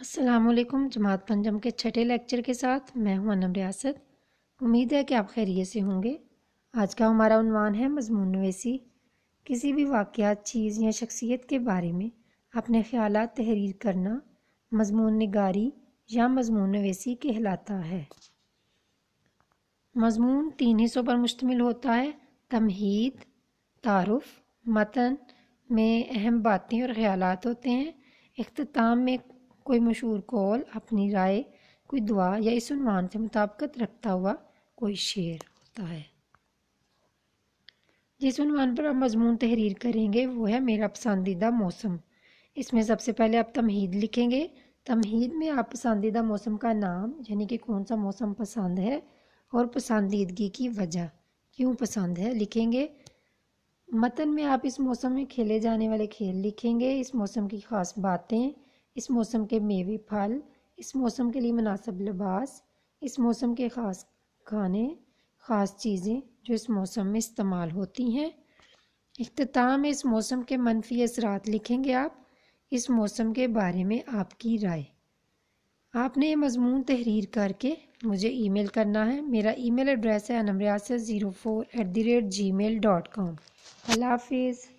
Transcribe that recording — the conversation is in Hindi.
असलकुम जमात पंजम के छठे लेक्चर के साथ मैं हूं अनम रियासत उम्मीद है कि आप खैरियत से होंगे आज का हमारा उनवान है मजमून नवेसी किसी भी वाक़ चीज़ या शख्सियत के बारे में अपने ख्याल तहरीर करना मजमून निगारी या मजमून नवेसी कहलाता है मजमून तीन हिस्सों पर मुश्तमिल होता है तमहीद तारफ़ मतन में अहम बातें और ख्याल होते हैं अख्ताम में कोई मशहूर कौल अपनी राय कोई दुआ या इस उनवान से मुताबकत रखता हुआ कोई शेर होता है जिस उनवान पर आप मजमून तहरीर करेंगे वो है मेरा पसंदीदा मौसम इसमें सबसे पहले आप तमहीद लिखेंगे तमहीद में आप पसंदीदा मौसम का नाम यानी कि कौन सा मौसम पसंद है और पसंदीदगी की वजह क्यों पसंद है लिखेंगे मतन में आप इस मौसम में खेले जाने वाले खेल लिखेंगे इस मौसम की ख़ास बातें इस मौसम के मेवे फल इस मौसम के लिए मुनासब लिबास इस मौसम के ख़ास खाने ख़ास चीज़ें जो इस मौसम में इस्तेमाल होती हैं अख्ताम इस मौसम के मनफी असरात लिखेंगे आप इस मौसम के बारे में आपकी राय आपने ये मजमून तहरीर करके मुझे ईमेल करना है मेरा ईमेल एड्रेस है अनमरियासत zero four at the rate Gmail dot com अल्लाफ़